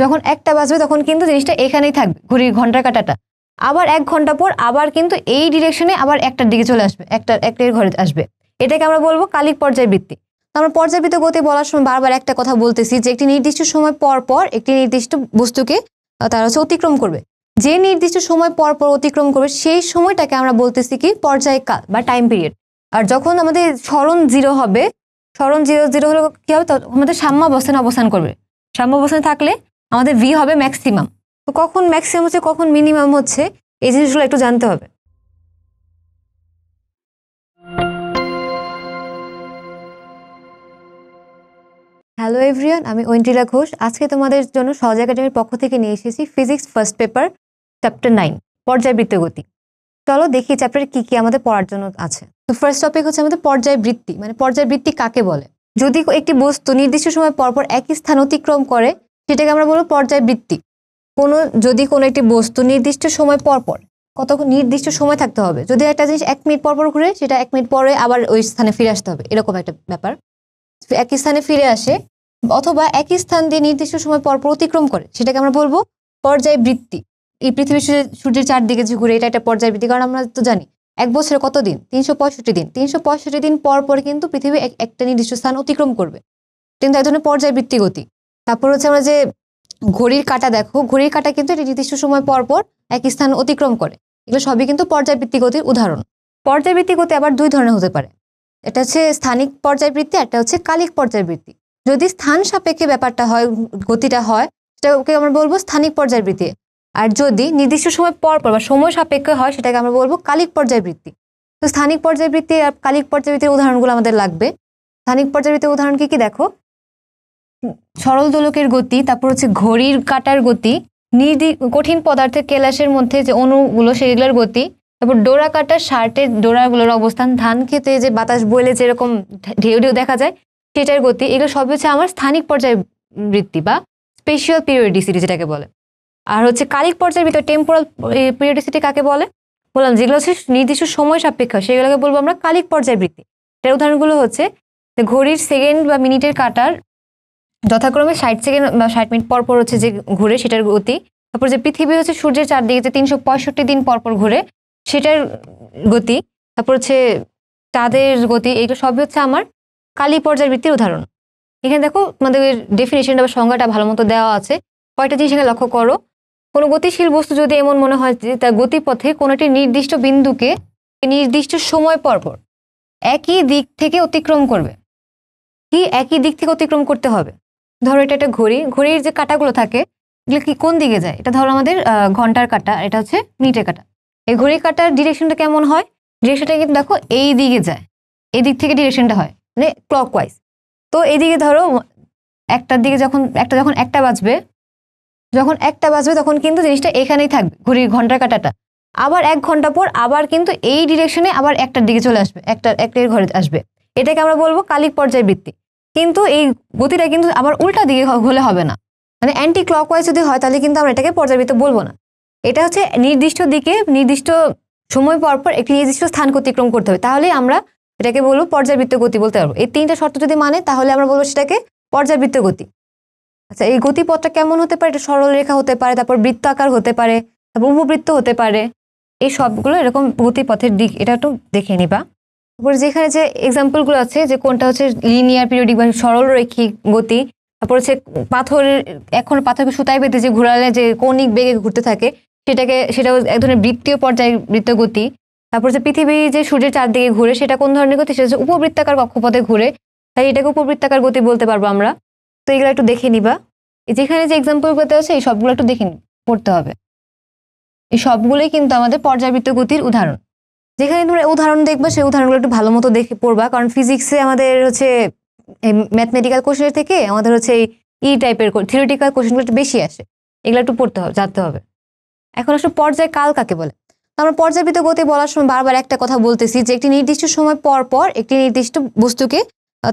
যখন একটা বাজবে তখন কিন্তু জিনিসটা এখানেই থাকবে ঘুরির ঘন্টার কাটাটা আবার এক ঘন্টা পর আবার কিন্তু এই ডিরেকশনে আবার একটার দিকে চলে আসবে একটা একটার ঘরে আসবে এটাকে আমরা বলবো কালিক পর্যায়বৃত্তি আমরা পর্যাবৃত্ত গতি বলার সময় বারবার একটা কথা বলতেছি যে একটি নির্দিষ্ট সময় পর পর একটি নির্দিষ্ট বস্তুকে তারা হচ্ছে অতিক্রম করবে যে নির্দিষ্ট সময় পর পর অতিক্রম করবে সেই সময়টাকে আমরা বলতেছি কি পর্যায়কাল বা টাইম পিরিয়ড আর যখন আমাদের স্মরণ জিরো হবে স্মরণ জিরো জিরো হলে কী হবে আমাদের সাম্যাবস্থানে অবস্থান করবে সাম্যাবস্থানে থাকলে আমাদের ভি হবে ম্যাক্সিমাম তো কখন ম্যাক্সিমাম হচ্ছে কখন মিনিমাম হচ্ছে এই জিনিসগুলো একটু জানতে হবে হ্যালো এভরিয়ান আমি ঐন্টিলা ঘোষ আজকে তোমাদের জন্য সহজ একাডেমির পক্ষ থেকে নিয়ে এসেছি physics first paper chapter nine পর্যায়বৃত্ত গতি চলো দেখি চ্যাপ্টার কী কী আমাদের পড়ার জন্য আছে তো ফার্স্ট টপিক হচ্ছে আমাদের পর্যায়বৃত্তি মানে পর্যায়বৃত্তি কাকে বলে যদি একটি বস্তু নির্দিষ্ট সময় পরপর একই স্থান অতিক্রম করে সেটাকে আমরা বলবো পর্যায়বৃত্তিক কোনো যদি কোনো একটি বস্তু নির্দিষ্ট সময় পরপর কত নির্দিষ্ট সময় থাকতে হবে যদি একটা জিনিস এক মিনিট পরপর ঘুরে সেটা এক মিনিট পরে আবার ওই স্থানে ফিরে আসতে হবে এরকম একটা ব্যাপার একই স্থানে ফিরে আসে অথবা একই স্থান দিয়ে নির্দিষ্ট সময় পরপর অতিক্রম করে সেটাকে আমরা বলবো পর্যায়বৃত্তি এই পৃথিবী সূর্যের চারদিকে যে ঘুরে এটা একটা পর্যায়বৃত্তি কারণ আমরা তো জানি এক বছরে কত দিন তিনশো পঁয়ষট্টি দিন তিনশো পঁয়ষট্টি দিন পর পর কিন্তু পৃথিবী একটা নির্দিষ্ট স্থান অতিক্রম করবে কিন্তু এক ধরনের পর্যায়বৃত্তি গতি তারপর হচ্ছে আমরা যে ঘড়ির কাটা দেখো ঘড়ির কাটা কিন্তু একটি নির্দিষ্ট সময় পর পর এক স্থান অতিক্রম করে এগুলো সবই কিন্তু পর্যায়বৃত্তি গতির উদাহরণ পর্যায়বৃত্তি গতি আবার দুই ধরনের হতে পারে এটা হচ্ছে স্থানিক পর্যায়বৃত্তি একটা হচ্ছে কালিক পর্যায়বৃত্তি যদি স্থান সাপেক্ষে ব্যাপারটা হয় গতিটা হয় সেটাকে আমরা বলবো স্থানিক পর্যায়বৃত্তি আর যদি নির্দিষ্ট সময় পর পর বা সময় সাপেক্ষে হয় সেটাকে আমরা বলবো কালিক পর্যায়বৃত্তি তো স্থানিক পর্যায়বৃত্তি আর কালিক পর্যায়বৃত্তির উদাহরণগুলো আমাদের লাগবে স্থানিক পর্যায়বৃত্তির উদাহরণ কি কি দেখো সরল দোলকের গতি তারপর হচ্ছে ঘড়ির কাটার গতি নির্দি কঠিন পদার্থের কেলাসের মধ্যে যে অণুগুলো সেগুলোর গতি তারপর ডোরা কাটার শার্টের ডোরাগুলোর অবস্থান ধান খেতে যে বাতাস বইলে যেরকম ঢেউ ঢেউ দেখা যায় সেটার গতি এগুলো সবই হচ্ছে আমার স্থানিক পর্যায়ে বৃত্তি বা স্পেশিয়াল পিরিয়ডিসিটি যেটাকে বলে আর হচ্ছে কালিক পর্যায়ের ভিতরে টেম্পোরাল পিরিয়ডিসিটি কাকে বলে বললাম যেগুলো হচ্ছে নির্দিষ্ট সময় সাপেক্ষ সেগুলোকে বলবো আমরা কালিক পর্যায় বৃত্তি এটার উদাহরণগুলো হচ্ছে ঘড়ির সেকেন্ড বা মিনিটের কাটার যথাক্রমে ষাট সেকেন্ড বা ষাট মিনিট পর পর হচ্ছে যে ঘুরে সেটার গতি তারপর যে পৃথিবী হচ্ছে সূর্যের চারদিকে যে তিনশো পঁয়ষট্টি দিন পর পর ঘুরে সেটার গতি তারপর হচ্ছে চাঁদের গতি এইগুলো সবই হচ্ছে আমার কালী পর্যায় বৃত্তির উদাহরণ এখানে দেখো তোমাদের ডেফিনেশনটা বা সংজ্ঞাটা ভালো মতো দেওয়া আছে কয়টা জিনিস এখানে লক্ষ্য করো কোনো গতিশীল বস্তু যদি এমন মনে হয় যে তার গতিপথে কোনো একটি নির্দিষ্ট বিন্দুকে নির্দিষ্ট সময় পরপর একই দিক থেকে অতিক্রম করবে কি একই দিক থেকে অতিক্রম করতে হবে ধরো এটা একটা ঘড়ি ঘড়ির যে কাটাগুলো থাকে এগুলো কি কোন দিকে যায় এটা ধরো আমাদের ঘন্টার কাটা এটা হচ্ছে মিনিটের কাটা এই ঘড়ির কাটার ডিরেকশনটা কেমন হয় ডিরেকশনটা কিন্তু দেখো এই দিকে যায় এই দিক থেকে ডিরেকশনটা হয় মানে ক্লক ওয়াইজ তো এইদিকে ধরো একটার দিকে যখন একটা যখন একটা বাজবে যখন একটা বাজবে তখন কিন্তু জিনিসটা এখানেই থাকবে ঘড়ির ঘন্টার কাটাটা আবার এক ঘন্টা পর আবার কিন্তু এই ডিরেকশনে আবার একটার দিকে চলে আসবে একটা একটার ঘরে আসবে এটাকে আমরা বলবো কালিক পর্যায় বৃত্তি কিন্তু এই গতিটা কিন্তু আবার উল্টা দিকে হলে হবে না মানে অ্যান্টি ক্লকওয়াইজ যদি হয় তাহলে কিন্তু আমরা এটাকে পর্যাবৃত্ত বলবো না এটা হচ্ছে নির্দিষ্ট দিকে নির্দিষ্ট সময় পর পর একটি নির্দিষ্ট স্থান অতিক্রম করতে হবে তাহলে আমরা এটাকে বলবো পর্যাবৃত্ত গতি বলতে পারবো এই তিনটা শর্ত যদি মানে তাহলে আমরা বলবো সেটাকে পর্যাবৃত্ত গতি আচ্ছা এই গতিপথটা কেমন হতে পারে এটা সরলরেখা হতে পারে তারপর বৃত্ত আকার হতে পারে তারপর উপবৃত্ত হতে পারে এই সবগুলো এরকম গতিপথের দিক এটা একটু দেখে নিবা তারপরে যেখানে যে এক্সাম্পলগুলো আছে যে কোনটা হচ্ছে লিনিয়ার পিরিয়ডিক বা সরল রৈখিক গতি তারপর হচ্ছে পাথর এখন পাথরকে সুতায় বেঁধে যে ঘোরালে যে কৌণিক বেগে ঘুরতে থাকে সেটাকে সেটাও এক ধরনের বৃত্তীয় পর্যায়ে বৃত্ত গতি তারপর হচ্ছে পৃথিবী যে সূর্যের চারদিকে ঘুরে সেটা কোন ধরনের গতি সেটা হচ্ছে উপবৃত্তাকার কক্ষপথে ঘুরে তাই এটাকে উপবৃত্তাকার গতি বলতে পারবো আমরা তো এগুলো একটু দেখে নিবা যেখানে যে এক্সাম্পলগুলোতে আছে এই সবগুলো একটু দেখে পড়তে হবে এই সবগুলোই কিন্তু আমাদের পর্যাবৃত্ত গতির উদাহরণ যেখানে তোমরা উদাহরণ দেখবা সেই উদাহরণগুলো একটু ভালো মতো দেখে পড়বা কারণ ফিজিক্সে আমাদের হচ্ছে ম্যাথমেটিক্যাল কোশ্চেনের থেকে আমাদের হচ্ছে ই টাইপের থিওরিটিক্যাল কোশ্চেনগুলো একটু বেশি আসে এগুলো একটু পড়তে হবে জানতে হবে এখন আসলে পর্যায় কাল কাকে বলে আমরা পর্যাবৃত গতি বলার সময় বারবার একটা কথা বলতেছি যে একটি নির্দিষ্ট সময় পর পর একটি নির্দিষ্ট বস্তুকে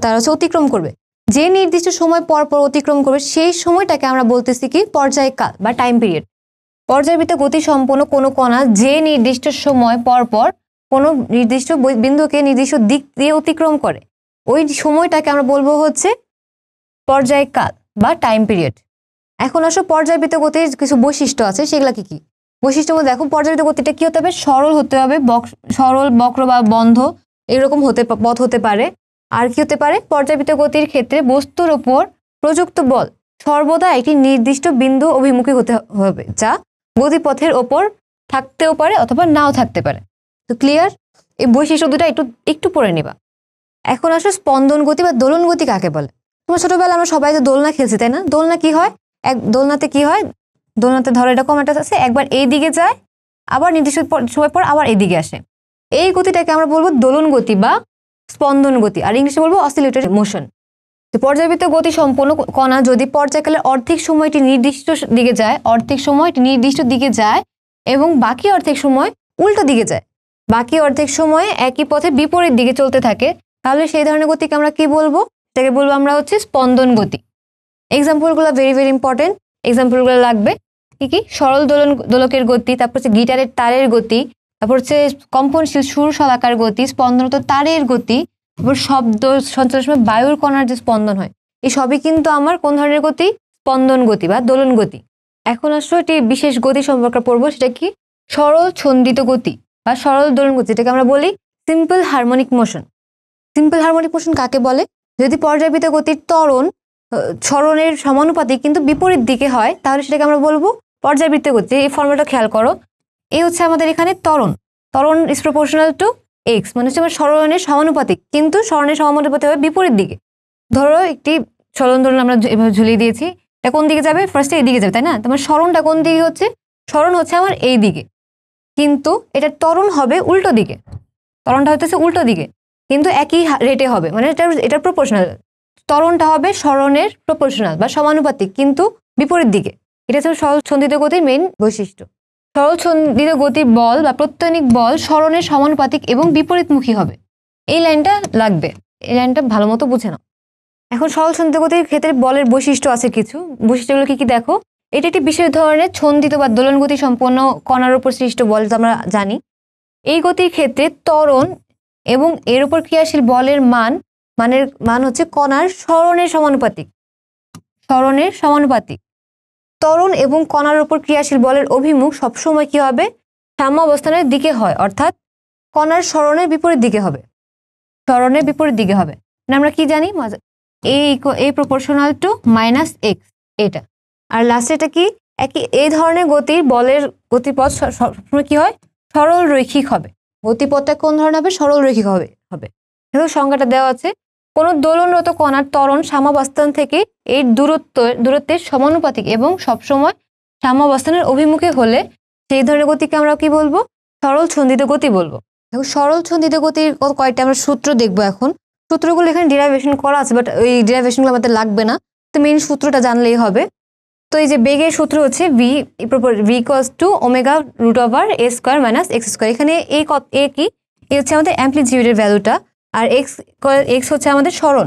তারা হচ্ছে অতিক্রম করবে যে নির্দিষ্ট সময় পর পর অতিক্রম করবে সেই সময়টাকে আমরা বলতেছি কি পর্যায়কাল বা টাইম পিরিয়ড পর্যাবৃত গতি সম্পন্ন কোনো কণা যে নির্দিষ্ট সময় পর পর কোনো নির্দিষ্ট বিন্দুকে নির্দিষ্ট দিক দিয়ে অতিক্রম করে ওই সময়টাকে আমরা বলবো হচ্ছে পর্যায়কাল বা টাইম পিরিয়ড এখন আসো পর্যায়বৃত্ত গতির কিছু বৈশিষ্ট্য আছে সেগুলো কি কি বৈশিষ্ট্য বলতে দেখো পর্যায়বৃত্ত গতিটা কী হতে হবে সরল হতে হবে বক সরল বক্র বা বন্ধ এরকম হতে পথ হতে পারে আর কি হতে পারে পর্যাবৃত্ত গতির ক্ষেত্রে বস্তুর ওপর প্রযুক্ত বল সর্বদা একটি নির্দিষ্ট বিন্দু অভিমুখী হতে হবে যা গতিপথের ওপর থাকতেও পারে অথবা নাও থাকতে পারে তো ক্লিয়ার এই বৈশিষ্ট্য শব্দটা একটু একটু পড়ে নেবা এখন আসো স্পন্দন গতি বা দোলন গতি কাকে বলে তোমার ছোটবেলা আমরা সবাই তো দোলনা খেলছি তাই না দোলনা কি হয় এক দোলনাতে কি হয় দোলনাতে ধরো এরকম একটা আছে একবার এই দিকে যায় আবার নির্দিষ্ট সময় পর আবার এদিকে আসে এই গতিটাকে আমরা বলবো দোলন গতি বা স্পন্দন গতি আর ইংলিশে বলবো অসিলেটেড মোশন পর্যাবৃত্ত গতি সম্পন্ন কণা যদি পর্যায়কালে অর্ধেক সময়টি নির্দিষ্ট দিকে যায় অর্ধেক সময়টি নির্দিষ্ট দিকে যায় এবং বাকি অর্ধেক সময় উল্টো দিকে যায় বাকি অর্ধেক সময়ে একই পথে বিপরীত দিকে চলতে থাকে তাহলে সেই ধরনের গতিকে আমরা কি বলবো সেটাকে বলবো আমরা হচ্ছে স্পন্দন গতি এক্সাম্পলগুলো ভেরি ভেরি ইম্পর্টেন্ট এক্সাম্পলগুলো লাগবে কি কি সরল দোলন দোলকের গতি তারপর হচ্ছে গিটারের তারের গতি তারপর হচ্ছে কম্পনশীল সুর সলাকার গতি স্পন্দন তো তারের গতি তারপর শব্দ সঞ্চারের সময় বায়ুর কণার যে স্পন্দন হয় এই সবই কিন্তু আমার কোন ধরনের গতি স্পন্দন গতি বা দোলন গতি এখন আসলে একটি বিশেষ গতি সম্পর্কে পড়বো সেটা কি সরল ছন্দিত গতি বা সরল দোলন গতি যেটাকে আমরা বলি simple harmonic motion simple harmonic motion কাকে বলে যদি পর্যাবৃত গতির তরণ সরণের সমানুপাতিক কিন্তু বিপরীত দিকে হয় তাহলে সেটাকে আমরা বলবো পর্যাবৃত্ত গতি এই ফর্মুলাটা খেয়াল করো এই হচ্ছে আমাদের এখানে তরণ তরণ ইজ প্রপোর্শনাল টু এক্স মানে হচ্ছে আমার সরণের সমানুপাতিক কিন্তু স্মরণের সমানুপাতিক হবে বিপরীত দিকে ধরো একটি সরণ ধরুন আমরা এভাবে ঝুলিয়ে দিয়েছি এটা কোন দিকে যাবে ফার্স্টে এই দিকে যাবে তাই না তোমার স্মরণটা কোন দিকে হচ্ছে স্মরণ হচ্ছে আমার এই দিকে কিন্তু এটা ত্বরণ হবে উল্টো দিকে তরণটা হতেছে উল্টো দিকে কিন্তু একই রেটে হবে মানে এটা এটার প্রপোর্শনাল ত্বরণটা হবে স্মরণের প্রপোর্শনাল বা সমানুপাতিক কিন্তু বিপরীত দিকে এটা হচ্ছে সরল ছন্দিত গতির মেইন বৈশিষ্ট্য সরল ছন্দিত গতির বল বা প্রত্যয়নিক বল স্মরণের সমানুপাতিক এবং বিপরীতমুখী হবে এই লাইনটা লাগবে এই লাইনটা ভালো মতো বুঝে নাও এখন সরল ছন্দিত গতির ক্ষেত্রে বলের বৈশিষ্ট্য আছে কিছু বৈশিষ্ট্যগুলো কি কি দেখো এটি একটি বিশেষ ধরনের ছন্দিত বা দোলন গতি সম্পন্ন কণার উপর সৃষ্ট বল আমরা জানি এই গতির ক্ষেত্রে ত্বরণ এবং এর উপর ক্রিয়াশীল বলের মান মানের মান হচ্ছে কণার স্মরণের সমানুপাতিক স্মরণের সমানুপাতিক ত্বরণ এবং কণার উপর ক্রিয়াশীল বলের অভিমুখ সবসময় কি হবে সাম্য অবস্থানের দিকে হয় অর্থাৎ কণার স্মরণের বিপরীত দিকে হবে স্মরণের বিপরীত দিকে হবে মানে আমরা কি জানি এই এই প্রপোর্শনাল টু মাইনাস এক্স এটা আর লাস্টে এটা কি একই এই ধরনের গতির বলের গতিপথ সবসময় কী হয় সরল রৈখিক হবে গতিপথটা কোন ধরনের হবে সরল রৈখিক হবে হবে এগুলো সংজ্ঞাটা দেওয়া আছে কোনো দোলনরত কণার তরণ সামাবস্থান থেকে এই দূরত্ব দূরত্বের সমানুপাতিক এবং সবসময় সাম্যাবস্থানের অভিমুখে হলে সেই ধরনের গতিকে আমরা কি বলবো সরল ছন্দিত গতি বলবো দেখো সরল ছন্দিত গতির কয়েকটা আমরা সূত্র দেখবো এখন সূত্রগুলো এখানে ডিরাইভেশন করা আছে বাট ওই ডিরাইভেশনগুলো আমাদের লাগবে না তো মেন সূত্রটা জানলেই হবে তো এই যে বেগের সূত্র হচ্ছে v v cos two omega root over a square minus x square এখানে এ এ কি এ হচ্ছে আমাদের অ্যাম্পলিটিউডের ভ্যালুটা আর এক্স এক্স হচ্ছে আমাদের স্মরণ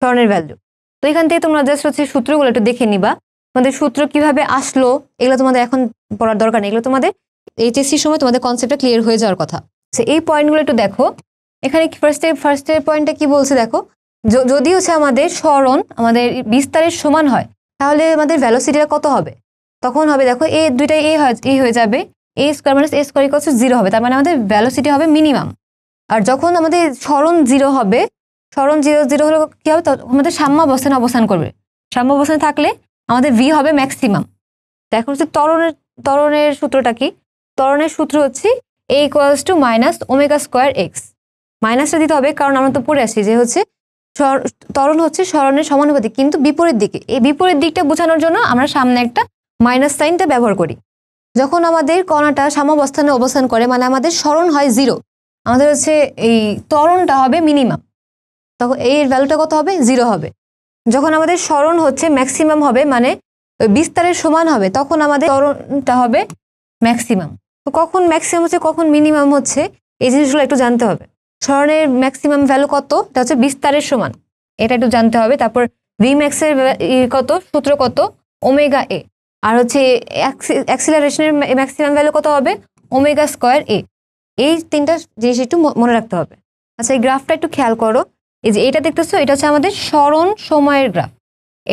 স্মরণের ভ্যালু তো এখান থেকে তোমরা জাস্ট হচ্ছে সূত্রগুলো একটু দেখে নিবা তোমাদের সূত্র কিভাবে আসলো এগুলো তোমাদের এখন পড়ার দরকার নেই এগুলো তোমাদের এইচএসসির সময় তোমাদের কনসেপ্টটা ক্লিয়ার হয়ে যাওয়ার কথা সে এই পয়েন্টগুলো একটু দেখো এখানে ফার্স্টে ফার্স্টের পয়েন্টটা কি বলছে দেখো যদি হচ্ছে আমাদের স্মরণ আমাদের বিস্তারের সমান হয় তাহলে আমাদের ভ্যালোসিটিটা কত হবে তখন হবে দেখো এ দুইটাই এ এ হয়ে যাবে a square minus a square equals zero হবে তার মানে আমাদের ভ্যালোসিটি হবে মিনিমাম আর যখন আমাদের স্মরণ জিরো হবে স্মরণ জিরো জিরো হলে কী হবে আমাদের সাম্যাবস্থানে অবস্থান করবে সাম্যাবস্থানে থাকলে আমাদের ভি হবে ম্যাক্সিমাম এখন হচ্ছে তরণের তরণের সূত্রটা কি তরণের সূত্র হচ্ছে a equals to minus omega square x মাইনাসটা দিতে হবে কারণ আমরা তো পড়ে আসি যে হচ্ছে ত্বরণ হচ্ছে স্মরণের সমানুপাতিক কিন্তু বিপরীত দিকে এই বিপরীত দিকটা বোঝানোর জন্য আমরা সামনে একটা মাইনাস সাইনটা ব্যবহার করি যখন আমাদের কণাটা সামাবস্থানে অবস্থান করে মানে আমাদের স্মরণ হয় জিরো আমাদের হচ্ছে এই ত্বরণটা হবে মিনিমাম তখন এর ভ্যালুটা কত হবে জিরো হবে যখন আমাদের স্মরণ হচ্ছে ম্যাক্সিমাম হবে মানে বিস্তারের সমান হবে তখন আমাদের ত্বরণটা হবে ম্যাক্সিমাম তো কখন ম্যাক্সিমাম হচ্ছে কখন মিনিমাম হচ্ছে এই জিনিসগুলো একটু জানতে হবে সরণের ম্যাক্সিমাম ভ্যালু কত এটা হচ্ছে বিস্তারের সমান এটা একটু জানতে হবে তারপর ভি ম্যাক্সের কত সূত্র কত ওমেগা এ আর হচ্ছে অ্যাক্সিলারেশনের ম্যাক্সিমাম ভ্যালু কত হবে ওমেগা স্কোয়ার এ এই তিনটা জিনিস একটু মনে রাখতে হবে আচ্ছা এই গ্রাফটা একটু খেয়াল করো এই যে এটা দেখতেছো এটা হচ্ছে আমাদের স্মরণ সময়ের গ্রাফ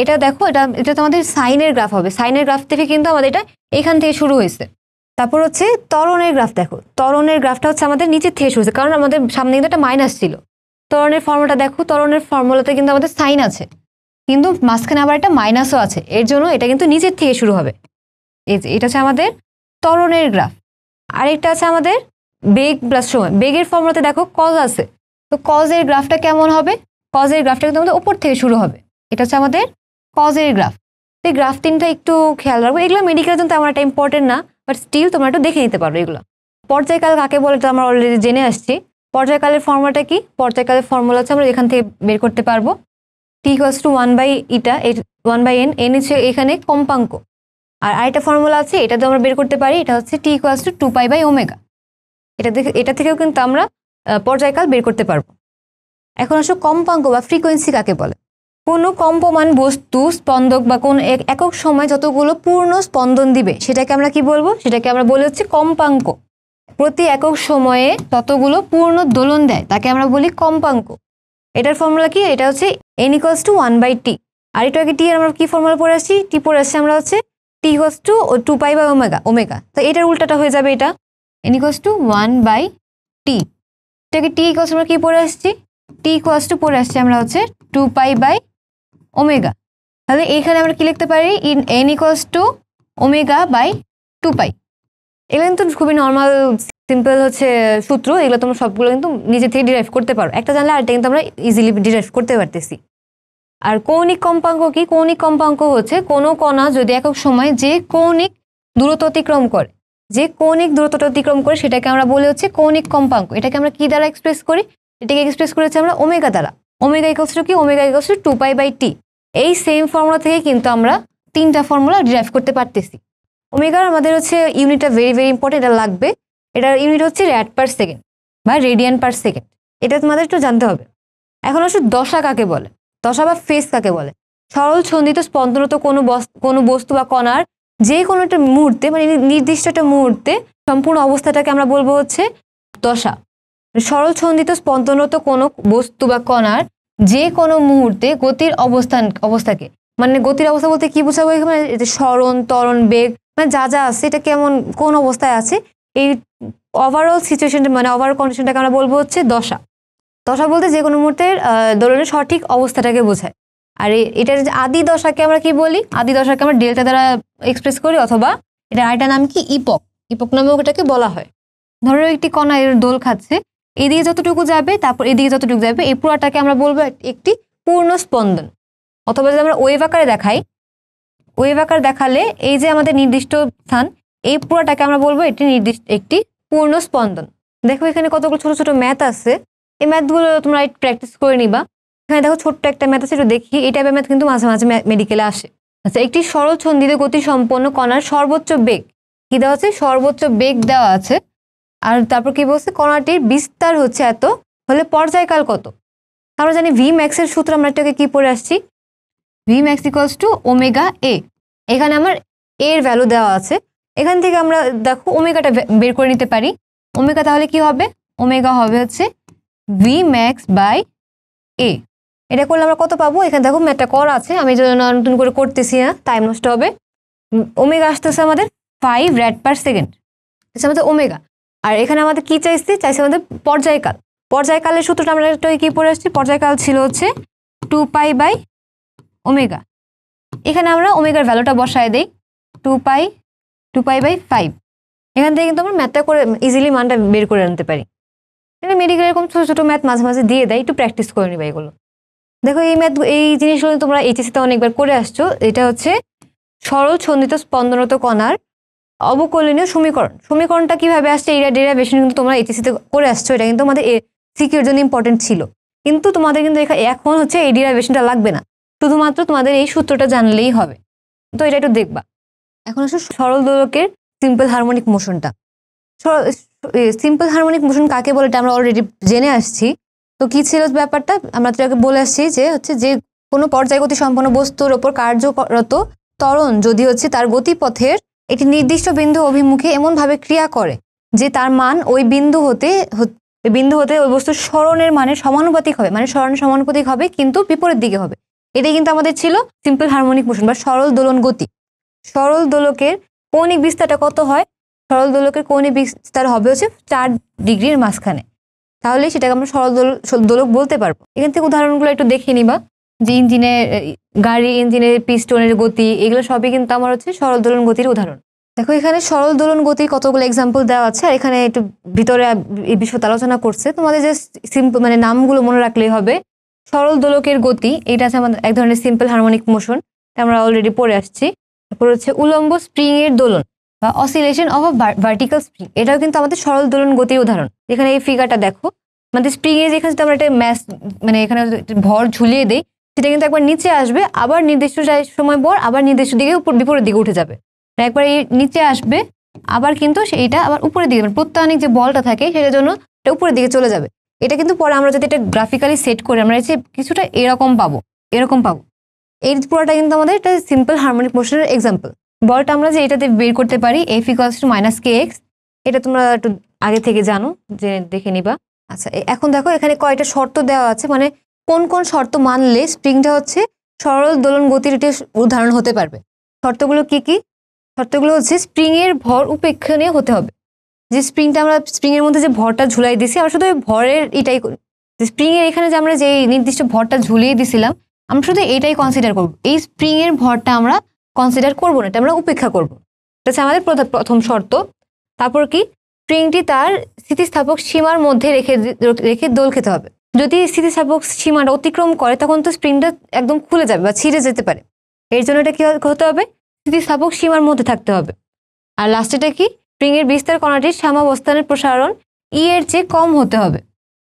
এটা দেখো এটা এটা তো আমাদের সাইনের গ্রাফ হবে সাইনের গ্রাফ থেকে কিন্তু আমাদের এটা এখান থেকে শুরু হয়েছে তারপর হচ্ছে তরণের গ্রাফ দেখো তরণের গ্রাফটা হচ্ছে আমাদের নিচের থেকে শুরু কারণ আমাদের সামনে কিন্তু একটা মাইনাস ছিল তরণের ফর্মুলাটা দেখো তরণের ফর্মুলাতে কিন্তু আমাদের সাইন আছে কিন্তু মাঝখানে আবার একটা মাইনাসও আছে এর জন্য এটা কিন্তু নিচের থেকে শুরু হবে এই যে এটা হচ্ছে আমাদের তরণের গ্রাফ আরেকটা আছে আমাদের বেগ প্লাস সময় বেগের ফর্মুলাতে দেখো কজ আছে তো কজের গ্রাফটা কেমন হবে কজের গ্রাফটা কিন্তু আমাদের ওপর থেকে শুরু হবে এটা হচ্ছে আমাদের কজের গ্রাফ এই গ্রাফ তিনটা একটু খেয়াল রাখবো এগুলো মেডিকেলের জন্য তেমন একটা ইম্পর্টেন্ট না বাট স্টিল তোমরা একটু দেখে নিতে পারো এগুলো পর্যায়কাল কাকে বলে তো আমরা অলরেডি জেনে আসছি পর্যায়কালের ফর্মুলাটা কি পর্যায়কালের ফর্মুলা হচ্ছে আমরা এখান থেকে বের করতে পারবো T equals to one by eta one by n n হচ্ছে এখানে কম্পাঙ্ক আর আরেকটা ফর্মুলা আছে এটা তো আমরা বের করতে পারি এটা হচ্ছে T equals to two pi by omega এটা দেখে এটা থেকেও কিন্তু আমরা পর্যায়কাল বের করতে পারবো এখন আসো কম্পাঙ্ক বা ফ্রিকোয়েন্সি কাকে বলে কোনো কম্পমান বস্তু স্পন্দক বা কোন একক সময় যতগুলো পূর্ণ স্পন্দন দিবে সেটাকে আমরা কি বলবো সেটাকে আমরা বলে হচ্ছে কম্পাঙ্ক প্রতি একক সময়ে ততগুলো পূর্ণ দোলন দেয় তাকে আমরা বলি কম্পাঙ্ক এটার ফর্মুলা কি এটা হচ্ছে n equals to one by T আর এটা আগে টি আমরা কি ফর্মুলা পড়ে আসছি টি পড়ে আসছি আমরা হচ্ছে T equals to two pi by omega omega তো এটার উল্টাটা হয়ে যাবে এটা n equals to one by T এটাকে টি ইকোয়াস আমরা কি পড়ে আসছি টি ইকোয়াস টু পড়ে আসছি আমরা হচ্ছে টু পাই বাই ওমেগা তাহলে এখানে আমরা কি লিখতে পারি n n equals to omega by two pi এগুলো কিন্তু খুবই নর্মাল সিম্পল হচ্ছে সূত্র এগুলো তোমরা সবগুলো কিন্তু নিজে থেকে ডিরাইভ করতে পারো একটা জানলে আরেকটা কিন্তু আমরা ইজিলি ডিরাইভ করতে পারতেছি আর কৌণিক কম্পাঙ্ক কি কৌণিক কম্পাঙ্ক হচ্ছে কোনো কণা যদি একক সময় যে কৌণিক দূরত্ব অতিক্রম করে যে কৌণিক দূরত্বটা অতিক্রম করে সেটাকে আমরা বলে হচ্ছে কৌণিক কম্পাঙ্ক এটাকে আমরা কি দ্বারা এক্সপ্রেস করি এটাকে এক্সপ্রেস করেছি আমরা ওমেগা দ্বারা ওমেগা ইকলস টু কি omega equals to two pi by T এই সেম ফর্মুলা থেকে কিন্তু আমরা তিনটা ফর্মুলা ডিরাইভ করতে পারতেছি ওমেগার আমাদের হচ্ছে ইউনিটটা ভেরি ভেরি ইম্পর্টেন্ট এটা লাগবে এটার ইউনিট হচ্ছে র্যাড পার সেকেন্ড বা রেডিয়ান পার সেকেন্ড এটা তোমাদের একটু জানতে হবে এখন আসলে দশা কাকে বলে দশা বা ফেস কাকে বলে সরল ছন্দিত স্পন্দনত কোনো কোনো বস্তু বা কণার যে কোনো একটা মুহূর্তে মানে নির্দিষ্ট একটা মুহূর্তে সম্পূর্ণ অবস্থাটাকে আমরা বলবো হচ্ছে দশা সরল ছন্দিত স্পন্দনরত কোনো বস্তু বা কণার যে কোনো মুহূর্তে গতির অবস্থান অবস্থাকে মানে গতির অবস্থা বলতে কি বোঝাবো এখানে স্মরণ সরণ তরণ বেগ মানে যা যা আছে এটা কেমন কোন অবস্থায় আছে এই ওভারঅল সিচুয়েশনটা মানে ওভারঅল কন্ডিশনটাকে আমরা বলবো হচ্ছে দশা দশা বলতে যে কোনো মুহূর্তে ধরনের সঠিক অবস্থাটাকে বোঝায় আর এটার যে আদি দশাকে আমরা কি বলি আদি দশাকে আমরা ডেল্টা দ্বারা এক্সপ্রেস করি অথবা এটা আরেকটা নাম কি ইপক ইপক নামেও এটাকে বলা হয় ধরো একটি কণা এর দোল খাচ্ছে এদিকে যতটুকু যাবে তারপর এদিকে যতটুকু যাবে এই পুরাটাকে আমরা বলবো একটি পূর্ণ স্পন্দন অথবা যদি আমরা ওয়েভ আকারে দেখাই ওয়েভ আকার দেখালে এই যে আমাদের নির্দিষ্ট স্থান এই পুরাটাকে আমরা বলবো এটি নির্দিষ্ট একটি পূর্ণ স্পন্দন দেখো এখানে কতগুলো ছোট ছোট ম্যাথ আছে এই ম্যাথগুলো তোমরা প্র্যাকটিস করে নিবা এখানে দেখো ছোট্ট একটা ম্যাথ আছে একটু দেখি এই টাইপের ম্যাথ কিন্তু মাঝে মাঝে মেডিকেলে আসে আচ্ছা একটি সরল ছন্দিত গতি সম্পন্ন কণার সর্বোচ্চ বেগ কি দেওয়া আছে সর্বোচ্চ বেগ দেওয়া আছে আর তারপর কি বলছে কণাটির বিস্তার হচ্ছে এত হলে পর্যায়কাল কত আমরা জানি ভি ম্যাক্সের সূত্র আমরা এটাকে কি পড়ে আসছি v max equals to omega a এখানে আমার এর ভ্যালু দেওয়া আছে এখান থেকে আমরা দেখো ওমেগাটা বের করে নিতে পারি ওমেগা তাহলে কি হবে ওমেগা হবে হচ্ছে ভি ম্যাক্স বাই এ এটা করলে আমরা কত পাবো এখানে দেখো একটা কর আছে আমি যদি নতুন করে করতেছি না হ্যাঁ? টাইম নষ্ট হবে ওমেগা আসতেছে আমাদের ফাইভ র্যাড পার সেকেন্ড আমাদের ওমেগা আর এখানে আমাদের কি চাইছে চাইছে আমাদের পর্যায়কাল পর্যায়কালের সূত্রটা আমরা একটা কি পড়ে আসছি পর্যায়কাল ছিল হচ্ছে টু পাই বাই ওমেগা এখানে আমরা ওমেগার ভ্যালুটা বসায় দিই two pi two pi by five এখান থেকে কিন্তু আমরা ম্যাথটা করে ইজিলি মানটা বের করে আনতে পারি এখানে মেডিকেল এরকম ছোটো ছোটো ম্যাথ মাঝে মাঝে দিয়ে দেয় একটু প্র্যাকটিস করে নিবে এগুলো দেখো এই ম্যাথ এই জিনিসগুলো তোমরা এইচএসিতে অনেকবার করে আসছো এটা হচ্ছে সরল ছন্দিত স্পন্দনত কণার অবকলনীয় সমীকরণ সমীকরণটা কিভাবে আসছে এরা ডেরাইভেশন কিন্তু তোমরা এইচএসিতে করে আসছো এটা কিন্তু আমাদের সিকিউর জন্য ইম্পর্টেন্ট ছিল কিন্তু তোমাদের কিন্তু এখন হচ্ছে এই ডেরাইভেশনটা লাগবে না শুধুমাত্র তোমাদের এই সূত্রটা জানলেই হবে তো এটা একটু দেখবা এখন আসলে সরল দোলকের সিম্পল হারমোনিক মোশনটা সিম্পল হারমোনিক মোশন কাকে বলে এটা আমরা অলরেডি জেনে আসছি তো কি ছিল ব্যাপারটা আমরা তোকে বলে আসছি যে হচ্ছে যে কোনো পর্যায়গতি সম্পন্ন বস্তুর ওপর কার্যরত ত্বরণ যদি হচ্ছে তার গতিপথের একটি নির্দিষ্ট বিন্দু অভিমুখে এমনভাবে ক্রিয়া করে যে তার মান ওই বিন্দু হতে বিন্দু হতে ওই বস্তুর স্মরণের মানে সমানুপাতিক হবে মানে স্মরণ সমানুপাতিক হবে কিন্তু বিপরীত দিকে হবে এটাই কিন্তু আমাদের ছিল সিম্পল হারমোনিক মোশন বা সরল দোলন গতি সরল দোলকের কৌণিক বিস্তারটা কত হয় সরল দোলকের কৌণিক বিস্তার হবে হচ্ছে চার ডিগ্রির মাঝখানে তাহলে সেটাকে আমরা সরল দোলক বলতে পারবো এখান থেকে উদাহরণগুলো একটু দেখে নিবা যে ইঞ্জিনের গাড়ি ইঞ্জিনের পিস্টনের গতি এগুলো সবই কিন্তু আমার হচ্ছে সরল দোলন গতির উদাহরণ দেখো এখানে সরল দোলন গতির কতগুলো এক্সাম্পল দেওয়া আছে আর এখানে একটু ভিতরে এই বিষয়তে আলোচনা করছে তোমাদের যে সিম্পল মানে নামগুলো মনে রাখলেই হবে সরল দোলকের গতি এটা আছে আমাদের এক ধরনের সিম্পল হারমোনিক মোশন আমরা অলরেডি পড়ে আসছি তারপর হচ্ছে উলম্ব স্প্রিং এর দোলন বা অসিলেশন অফ ভার্টিক্যাল স্প্রিং এটাও কিন্তু আমাদের সরল দোলন গতির উদাহরণ যেখানে এই ফিগারটা দেখো মানে স্প্রিং এর যেখানে আমরা একটা ম্যাস মানে এখানে ভর ঝুলিয়ে দেই সেটা কিন্তু একবার নিচে আসবে আবার নির্দিষ্ট সময় পর আবার নির্দিষ্ট দিকে উপর বিপরীত দিকে উঠে যাবে মানে একবার এই নিচে আসবে আবার কিন্তু সেইটা আবার উপরের দিকে মানে প্রত্যানিক যে বলটা থাকে সেটার জন্য এটা উপরের দিকে চলে যাবে এটা কিন্তু পরে আমরা যদি এটা গ্রাফিক্যালি সেট করি আমরা এসে কিছুটা এরকম পাবো এরকম পাবো এই পুরোটা কিন্তু আমাদের এটা সিম্পল হারমোনিক মোশনের এক্সাম্পল বলটা আমরা যে এটাতে বের করতে পারি F equals to minus k x এটা তোমরা একটু আগে থেকে জানো যে দেখে নিবা আচ্ছা এখন দেখো এখানে কয়টা শর্ত দেওয়া আছে মানে কোন কোন শর্ত মানলে স্প্রিংটা হচ্ছে সরল দোলন গতির একটি উদাহরণ হতে পারবে শর্তগুলো কি কি শর্তগুলো হচ্ছে স্প্রিংয়ের ভর উপেক্ষণীয় হতে হবে যে স্প্রিংটা আমরা স্প্রিংয়ের মধ্যে যে ভরটা ঝুলাই দিছি আমরা শুধু ভরের এটাই স্প্রিংয়ের এখানে যে আমরা যে নির্দিষ্ট ভরটা ঝুলিয়ে দিছিলাম আমরা শুধু এটাই কনসিডার করব এই স্প্রিংয়ের ভরটা আমরা কনসিডার করব না এটা আমরা উপেক্ষা করব এটা হচ্ছে আমাদের প্রথম শর্ত তারপর কি স্প্রিংটি তার স্থিতিস্থাপক সীমার মধ্যে রেখে রেখে দোল খেতে হবে যদি স্থিতিস্থাপক সীমাটা অতিক্রম করে তখন তো স্প্রিংটা একদম খুলে যাবে বা ছিঁড়ে যেতে পারে এর জন্য এটা কী হতে হবে স্থিতিস্থাপক সীমার মধ্যে থাকতে হবে আর লাস্টেটা কি স্প্রিংয়ের বিস্তার কণাটির সাম্যাবস্থানের প্রসারণ ই e এর চেয়ে কম হতে হবে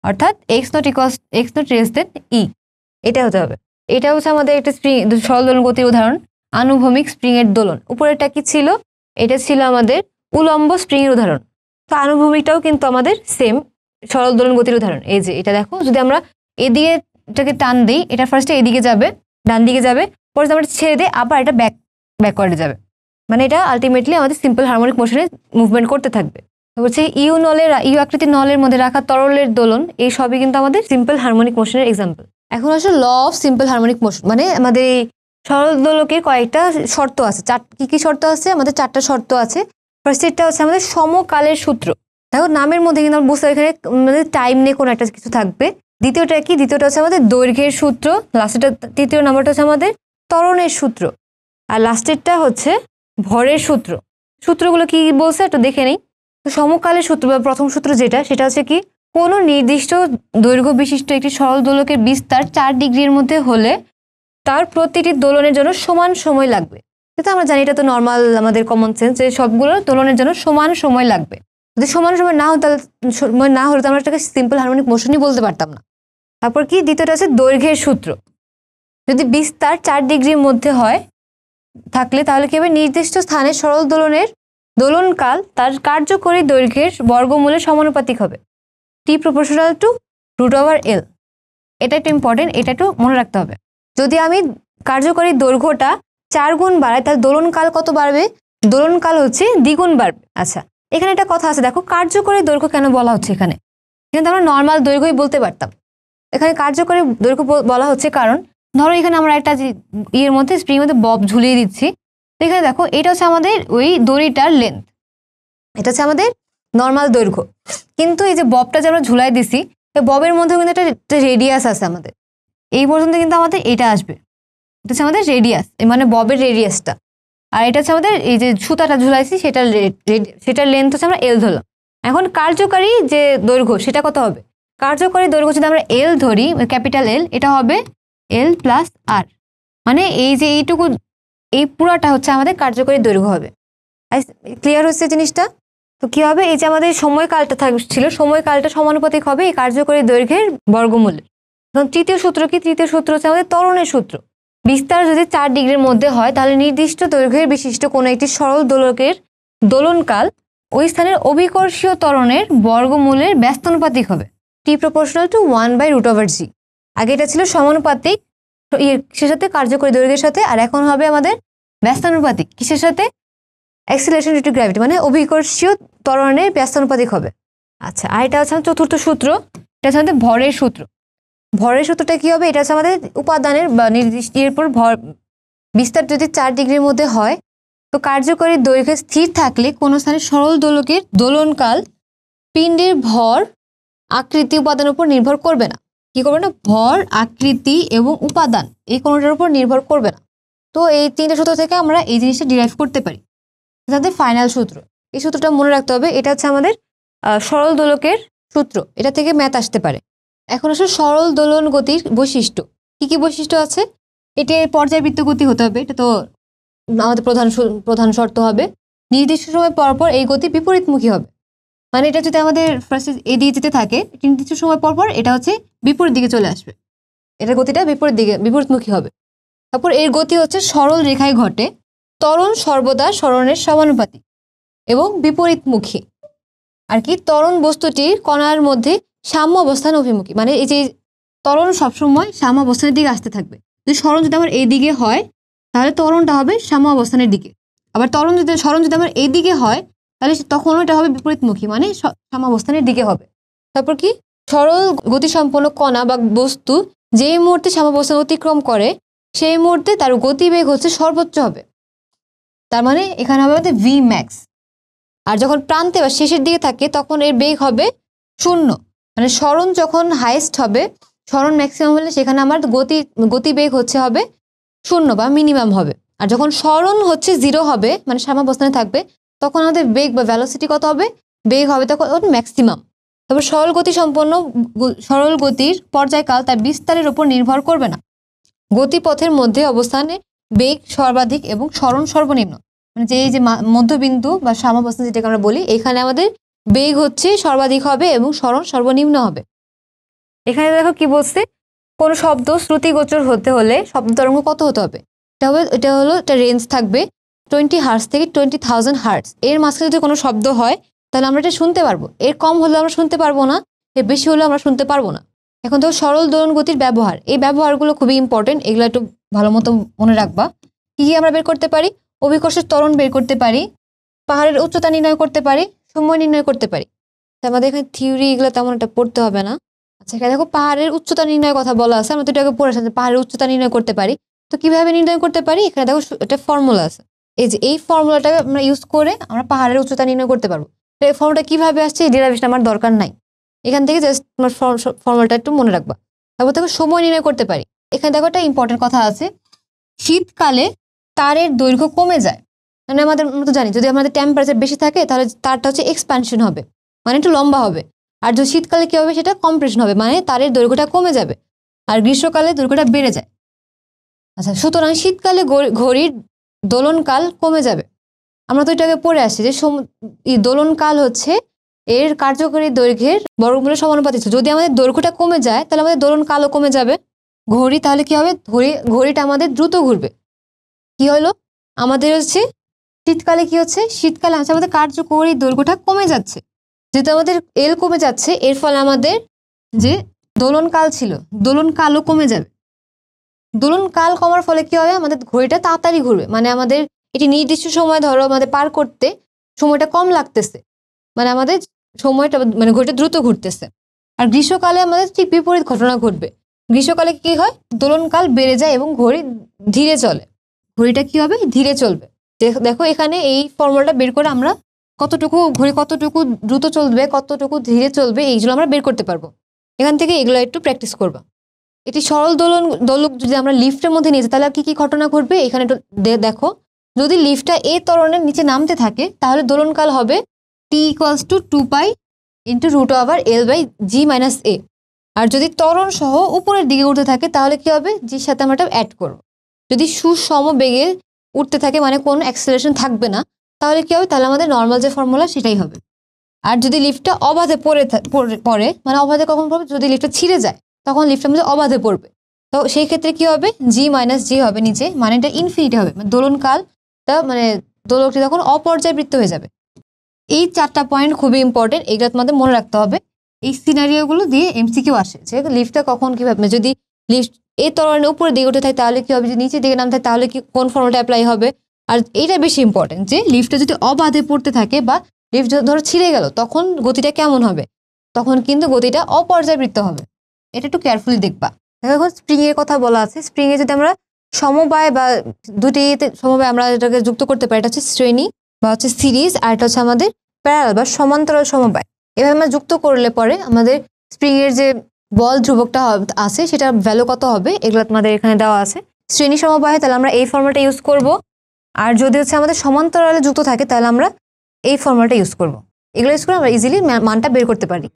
অর্থাৎ x naught equals x naught রেস দেন ই এটা হতে হবে এটা হচ্ছে আমাদের একটা স্প্রিং সরল দোলন গতির উদাহরণ আনুভূমিক স্প্রিংয়ের দোলন উপরেরটা কি ছিল এটা ছিল আমাদের উলম্ব স্প্রিংয়ের উদাহরণ তো আনুভূমিকটাও কিন্তু আমাদের সেম সরল দোলন গতির উদাহরণ এই যে এটা দেখো যদি আমরা এদিকে এটাকে টান দিই এটা ফার্স্টে এদিকে যাবে ডান দিকে যাবে পরে আমরা ছেড়ে দিই আবার এটা ব্যাক ব্যাকওয়ার্ডে যাবে মানে এটা আলটিমেটলি আমাদের সিম্পল হারমোনিক মোশনে মুভমেন্ট করতে থাকবে হচ্ছে ইউ নলের ইউ আকৃতির নলের মধ্যে রাখা তরলের দোলন এই সবই কিন্তু আমাদের সিম্পল হারমোনিক মোশনের এক্সাম্পল এখন আসলে law of simple harmonic motion মানে আমাদের এই সরল দোলকের কয়েকটা শর্ত আছে চার কী কী শর্ত আছে আমাদের চারটা শর্ত আছে ফার্স্ট এটা হচ্ছে আমাদের সমকালের সূত্র দেখো নামের মধ্যে কিন্তু আমরা বুঝতে পারি এখানে মানে টাইম নিয়ে কোনো একটা কিছু থাকবে দ্বিতীয়টা কি দ্বিতীয়টা হচ্ছে আমাদের দৈর্ঘ্যের সূত্র লাস্টেরটা তৃতীয় নাম্বারটা হচ্ছে আমাদের ত্বরণের সূত্র আর লাস্টেরটা হচ্ছে ভরের সূত্র সূত্রগুলো কি বলছে একটু দেখে নেই তো সমকালের সূত্র বা প্রথম সূত্র যেটা সেটা হচ্ছে কি কোনো নির্দিষ্ট দৈর্ঘ্য বিশিষ্ট একটি সরল দোলকের বিস্তার চার ডিগ্রির মধ্যে হলে তার প্রতিটি দোলনের জন্য সমান সময় লাগবে সেটা আমরা জানি এটা তো নর্মাল আমাদের কমন সেন্স যে সবগুলো দোলনের জন্য সমান সময় লাগবে যদি সমান সময় না হতো তাহলে মানে না হলে তো আমরা একটা সিম্পল হারমোনিক মোশনই বলতে পারতাম না তারপর কি দ্বিতীয়টা আছে দৈর্ঘ্যের সূত্র যদি বিস্তার চার ডিগ্রির মধ্যে হয় থাকলে তাহলে কি হবে নির্দিষ্ট স্থানে সরল দোলনের দোলনকাল তার কার্যকরী দৈর্ঘ্যের বর্গমূলে সমানুপাতিক হবে T proportional to root over l এটা একটু ইম্পর্টেন্ট এটা একটু মনে রাখতে হবে যদি আমি কার্যকরী দৈর্ঘ্যটা চার গুণ বাড়াই তাহলে দোলনকাল কত বাড়বে দোলনকাল হচ্ছে দ্বিগুণ বাড়বে আচ্ছা এখানে একটা কথা আছে দেখো কার্যকরী দৈর্ঘ্য কেন বলা হচ্ছে এখানে এখানে আমরা নর্মাল দৈর্ঘ্যই বলতে পারতাম এখানে কার্যকরী দৈর্ঘ্য বলা হচ্ছে কারণ ধরো এখানে আমরা একটা ইয়ের মধ্যে স্প্রিং মধ্যে বব ঝুলিয়ে দিচ্ছি তো এখানে দেখো এটা হচ্ছে আমাদের ওই দড়িটার লেন্থ এটা হচ্ছে আমাদের নর্মাল দৈর্ঘ্য কিন্তু এই যে ববটা যে আমরা ঝুলাই দিছি এই ববের মধ্যে কিন্তু একটা রেডিয়াস আছে আমাদের এই পর্যন্ত কিন্তু আমাদের এটা আসবে এটা হচ্ছে আমাদের রেডিয়াস মানে ববের রেডিয়াসটা আর এটা হচ্ছে আমাদের এই যে সুতাটা ঝুলাইছি সেটার সেটার লেন্থ হচ্ছে আমরা এল ধরলাম এখন কার্যকারী যে দৈর্ঘ্য সেটা কত হবে কার্যকরী দৈর্ঘ্য যদি আমরা এল ধরি ক্যাপিটাল এল এটা হবে এল প্লাস আর মানে এই যে এইটুকু এই পুরাটা হচ্ছে আমাদের কার্যকরী দৈর্ঘ্য হবে ক্লিয়ার হচ্ছে জিনিসটা তো কী হবে এই যে আমাদের সময়কালটা থাক ছিল সময়কালটা সমানুপাতিক হবে এই কার্যকরী দৈর্ঘ্যের বর্গমূল্যের এখন তৃতীয় সূত্র কি তৃতীয় সূত্র হচ্ছে আমাদের তরণের সূত্র বিস্তার যদি চার ডিগ্রির মধ্যে হয় তাহলে নির্দিষ্ট দৈর্ঘ্যের বিশিষ্ট কোনো একটি সরল দোলকের দোলনকাল ওই স্থানের অভিকর্ষীয় ত্বরণের বর্গমূলের ব্যস্তানুপাতিক হবে T proportional to one by root over g আগে এটা ছিল সমানুপাতিক ইয়ে কিসের সাথে কার্যকরী দৈর্ঘ্যের সাথে আর এখন হবে আমাদের ব্যস্তানুপাতিক কিসের সাথে অ্যাক্সিলেশন ডিউ টু গ্র্যাভিটি মানে অভিকর্ষীয় ত্বরণের ব্যস্তানুপাতিক হবে আচ্ছা আর এটা হচ্ছে চতুর্থ সূত্র এটা হচ্ছে ভরের সূত্র ভরের সূত্রটা কি হবে এটা হচ্ছে আমাদের উপাদানের বা নির্দিষ্ট এরপর ভর বিস্তার যদি চার ডিগ্রির মধ্যে হয় তো কার্যকরী দৈর্ঘ্যে স্থির থাকলে কোনো স্থানে সরল দোলকের দোলনকাল পিণ্ডের ভর আকৃতি উপাদানের উপর নির্ভর করবে না কি করবে না ভর আকৃতি এবং উপাদান এই কোনোটার উপর নির্ভর করবে না তো এই তিনটা সূত্র থেকে আমরা এই জিনিসটা ডিরাইভ করতে পারি আমাদের ফাইনাল সূত্র এই সূত্রটা মনে রাখতে হবে এটা হচ্ছে আমাদের সরল দোলকের সূত্র এটা থেকে ম্যাথ আসতে পারে এখন আসলে সরল দোলন গতির বৈশিষ্ট্য কী কী বৈশিষ্ট্য আছে এটি পর্যায়বৃত্ত গতি হতে হবে এটা তো আমাদের প্রধান প্রধান শর্ত হবে নির্দিষ্ট সময় পরপর এই গতি বিপরীতমুখী হবে মানে এটা যদি আমাদের এ এদিকে যেতে থাকে নির্দিষ্ট সময় পরপর এটা হচ্ছে বিপরীত দিকে চলে আসবে এটার গতিটা বিপরীত দিকে বিপরীতমুখী হবে তারপর এর গতি হচ্ছে সরল রেখায় ঘটে তরণ সর্বদা স্মরণের সমানুপাতিক এবং বিপরীতমুখী আর কি তরণ বস্তুটির কণার মধ্যে সাম্য অবস্থান অভিমুখী মানে এই যে তরণ সবসময় সাম্য অবস্থানের দিকে আসতে থাকবে যদি স্মরণ যদি আমার এই দিকে হয় তাহলে তরণটা হবে সাম্য অবস্থানের দিকে আবার তরণ যদি স্মরণ যদি আমার এই দিকে হয় তাহলে তখন এটা হবে বিপরীতমুখী মানে সাম্য অবস্থানের দিকে হবে তারপর কি সরল গতিসম্পন্ন কণা বা বস্তু যেই মুহূর্তে অবস্থান অতিক্রম করে সেই মুহূর্তে তার গতিবেগ হচ্ছে সর্বোচ্চ হবে তার মানে এখানে হবে আমাদের ভি ম্যাক্স আর যখন প্রান্তে বা শেষের দিকে থাকে তখন এর বেগ হবে শূন্য মানে স্মরণ যখন হাইয়েস্ট হবে স্মরণ ম্যাক্সিমাম হলে সেখানে আমার গতি গতিবেগ হচ্ছে হবে শূন্য বা মিনিমাম হবে আর যখন স্মরণ হচ্ছে জিরো হবে মানে সাম্যাবস্থানে থাকবে তখন আমাদের বেগ বা ভ্যালোসিটি কত হবে বেগ হবে তখন ম্যাক্সিমাম তবে সরল গতি সম্পন্ন সরল গতির পর্যায়কাল তার বিস্তারের উপর নির্ভর করবে না গতিপথের মধ্যে অবস্থানে বেগ সর্বাধিক এবং স্মরণ সর্বনিম্ন মানে যে এই যে মধ্যবিন্দু বা সাম্যাবস্থা যেটাকে আমরা বলি এখানে আমাদের বেগ হচ্ছে সর্বাধিক হবে এবং স্মরণ সর্বনিম্ন হবে এখানে দেখো কি বলছে কোনো শব্দ শ্রুতিগোচর হতে হলে শব্দ তরঙ্গ কত হতে হবে এটা হবে এটা হলো একটা রেঞ্জ থাকবে টোয়েন্টি হার্স থেকে টোয়েন্টি থাউজেন্ড হার্স এর মাঝখানে যদি কোনো শব্দ হয় তাহলে আমরা এটা শুনতে পারবো এর কম হলে আমরা শুনতে পারবো না এর বেশি হলে আমরা শুনতে পারবো না এখন তো সরল দোলন গতির ব্যবহার এই ব্যবহারগুলো খুবই ইম্পর্টেন্ট এগুলো একটু ভালো মতো মনে রাখবা কী কী আমরা বের করতে পারি অভিকর্ষের তরণ বের করতে পারি পাহাড়ের উচ্চতা নির্ণয় করতে পারি সময় নির্ণয় করতে পারি আমাদের এখানে থিওরি এগুলো তেমন একটা পড়তে হবে না আচ্ছা এখানে দেখো পাহাড়ের উচ্চতা নির্ণয়ের কথা বলা আছে আমরা তো এটাকে পড়ে আসলাম পাহাড়ের উচ্চতা নির্ণয় করতে পারি তো কিভাবে নির্ণয় করতে পারি এখানে দেখো একটা ফর্মুলা আছে এই যে এই ফর্মুলাটাকে আমরা ইউজ করে আমরা পাহাড়ের উচ্চতা নির্ণয় করতে পারবো এই ফর্মটা কীভাবে আসছে এই ডেরাভেশন আমার দরকার নাই এখান থেকে জাস্ট তোমার ফর্মুলাটা একটু মনে রাখবা তারপর দেখো সময় নির্ণয় করতে পারি এখানে দেখো একটা ইম্পর্টেন্ট কথা আছে শীতকালে তারের দৈর্ঘ্য কমে যায় মানে আমাদের তো জানি যদি আমাদের টেম্পারেচার বেশি থাকে তাহলে তারটা হচ্ছে এক্সপ্যানশন হবে মানে একটু লম্বা হবে আর যদি শীতকালে কী হবে সেটা কম্প্রেশন হবে মানে তারের দৈর্ঘ্যটা কমে যাবে আর গ্রীষ্মকালে দৈর্ঘ্যটা বেড়ে যায় আচ্ছা সুতরাং শীতকালে ঘড়ির দোলনকাল কমে যাবে আমরা তো এটাকে পড়ে আসছি যে দোলনকাল হচ্ছে এর কার্যকরী দৈর্ঘ্যের বর্গমূলের সমানুপাতিত যদি আমাদের দৈর্ঘ্যটা কমে যায় তাহলে আমাদের দোলন কালও কমে যাবে ঘড়ি তাহলে কি হবে ঘড়ি ঘড়িটা আমাদের দ্রুত ঘুরবে কি হলো আমাদের হচ্ছে শীতকালে কি হচ্ছে শীতকালে হচ্ছে আমাদের কার্যকরী দৈর্ঘ্যটা কমে যাচ্ছে যেহেতু আমাদের এল কমে যাচ্ছে এর ফলে আমাদের যে দোলনকাল ছিল দোলনকালও কমে যাবে দোলনকাল কমার ফলে কি হবে আমাদের ঘড়িটা তাড়াতাড়ি ঘুরবে মানে আমাদের এটি নির্দিষ্ট সময় ধরো আমাদের পার করতে সময়টা কম লাগতেছে মানে আমাদের সময়টা মানে ঘড়িটা দ্রুত ঘুরতেছে আর গ্রীষ্মকালে আমাদের ঠিক বিপরীত ঘটনা ঘটবে গ্রীষ্মকালে কি হয় দোলনকাল বেড়ে যায় এবং ঘড়ি ধীরে চলে ঘড়িটা কি হবে ধীরে চলবে দেখো এখানে এই ফর্মুলাটা বের করে আমরা কতটুকু ঘুরে কতটুকু দ্রুত চলবে কতটুকু ধীরে চলবে এইগুলো আমরা বের করতে পারবো এখান থেকে এগুলো একটু প্র্যাকটিস করব এটি সরল দোলন দোলক যদি আমরা লিফটের মধ্যে নিয়ে যাই তাহলে কী কী ঘটনা ঘটবে এখানে একটু দেখো যদি লিফটটা এ তরণের নিচে নামতে থাকে তাহলে দোলনকাল হবে T equals to two pi into root over l by g minus a আর যদি তরণ সহ উপরের দিকে উঠতে থাকে তাহলে কি হবে জির সাথে আমরা এটা অ্যাড করব যদি সুসম বেগে উঠতে থাকে মানে কোনো অ্যাক্সেলারেশন থাকবে না তাহলে কী হবে তাহলে আমাদের নর্মাল যে ফর্মুলা সেটাই হবে আর যদি লিফটটা অবাধে পড়ে পড়ে মানে অবাধে কখন পড়বে যদি লিফটটা ছিঁড়ে যায় তখন লিফটটার মধ্যে অবাধে পড়বে তো সেই ক্ষেত্রে কি হবে জি মাইনাস জি হবে নিচে মানে এটা ইনফিনিটি হবে মানে তা মানে দোলকটি তখন অপর্যায়বৃত্ত হয়ে যাবে এই চারটা পয়েন্ট খুবই ইম্পর্টেন্ট এগুলো তোমাদের মনে রাখতে হবে এই সিনারিওগুলো দিয়ে এমসিকিউ আসে যে লিফটটা কখন কীভাবে মানে যদি লিফট এই তরণের উপরে দিকে উঠে থাকে তাহলে কী হবে যে নিচের দিকে নাম তাহলে কি কোন ফর্মুলাটা অ্যাপ্লাই হবে আর এইটা বেশি ইম্পর্টেন্ট যে লিফটটা যদি অবাধে পড়তে থাকে বা লিফট ধরো ছিঁড়ে গেল তখন গতিটা কেমন হবে তখন কিন্তু গতিটা অপর্যাবৃত্ত হবে এটা একটু কেয়ারফুলি দেখবা দেখো এখন স্প্রিংয়ের কথা বলা আছে স্প্রিংয়ে যদি আমরা সমবায় বা দুটি সমবায় আমরা এটাকে যুক্ত করতে পারি এটা হচ্ছে শ্রেণী বা হচ্ছে সিরিজ আর এটা হচ্ছে আমাদের প্যারাল বা সমান্তরাল সমবায় এভাবে আমরা যুক্ত করলে পরে আমাদের স্প্রিংয়ের যে বল ধ্রুবকটা আছে সেটা ভ্যালু কত হবে এগুলো তোমাদের এখানে দেওয়া আছে শ্রেণী সমবায় তাহলে আমরা এই ফর্মাটা ইউজ করব আর যদি হচ্ছে আমাদের সমান্তরালে যুক্ত থাকে তাহলে আমরা এই ফর্মাটা ইউজ করব এগুলো ইউজ করে আমরা ইজিলি মানটা বের করতে পারি